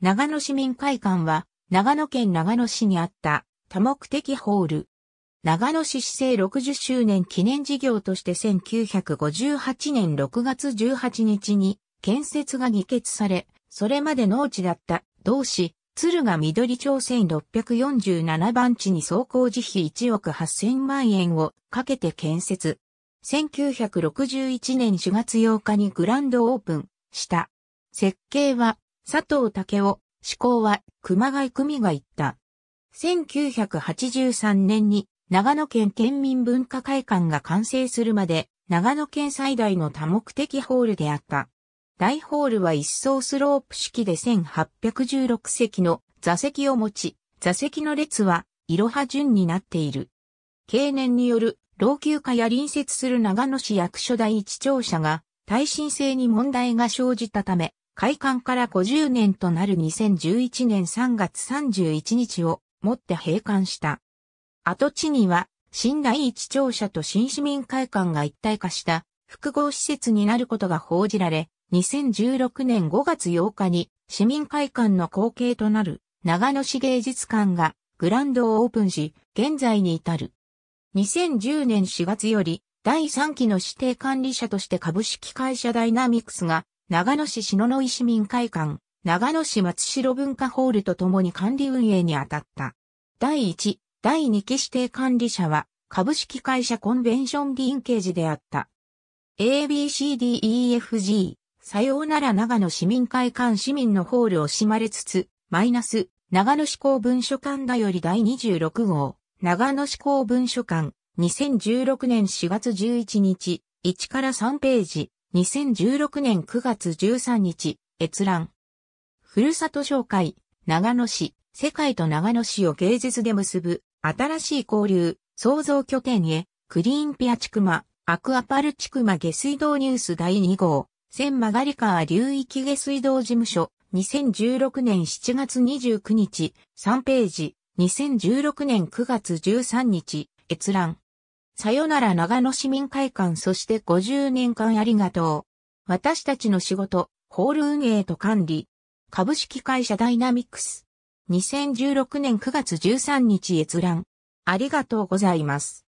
長野市民会館は、長野県長野市にあった多目的ホール。長野市市政60周年記念事業として1958年6月18日に建設が議決され、それまで農地だった同市、鶴ヶ緑町1647番地に総工事費1億8000万円をかけて建設。1961年4月8日にグランドオープンした。設計は佐藤武雄、志向は熊谷久美が言った。1983年に長野県県民文化会館が完成するまで長野県最大の多目的ホールであった。大ホールは一層スロープ式で1816席の座席を持ち、座席の列は、色派順になっている。経年による老朽化や隣接する長野市役所第一庁舎が耐震性に問題が生じたため、開館から50年となる2011年3月31日をもって閉館した。跡地には、新第一庁舎と新市民会館が一体化した複合施設になることが報じられ、2016年5月8日に市民会館の後継となる長野市芸術館がグランドをオープンし、現在に至る。2010年4月より第3期の指定管理者として株式会社ダイナミクスが長野市篠ノ井市民会館、長野市松代文化ホールと共に管理運営に当たった。第1、第2期指定管理者は、株式会社コンベンションリンケージであった。ABCDEFG、さようなら長野市民会館市民のホールをしまれつつ、マイナス、長野市公文書館だより第26号、長野市公文書館、2016年4月11日、1から3ページ、2016年9月13日、閲覧。ふるさと紹介、長野市、世界と長野市を芸術で結ぶ、新しい交流、創造拠点へ、クリーンピアチクマ、アクアパルチクマ下水道ニュース第2号、千曲り川流域下水道事務所、2016年7月29日、3ページ、2016年9月13日、閲覧。さよなら長野市民会館そして50年間ありがとう。私たちの仕事、ホール運営と管理。株式会社ダイナミックス。2016年9月13日閲覧。ありがとうございます。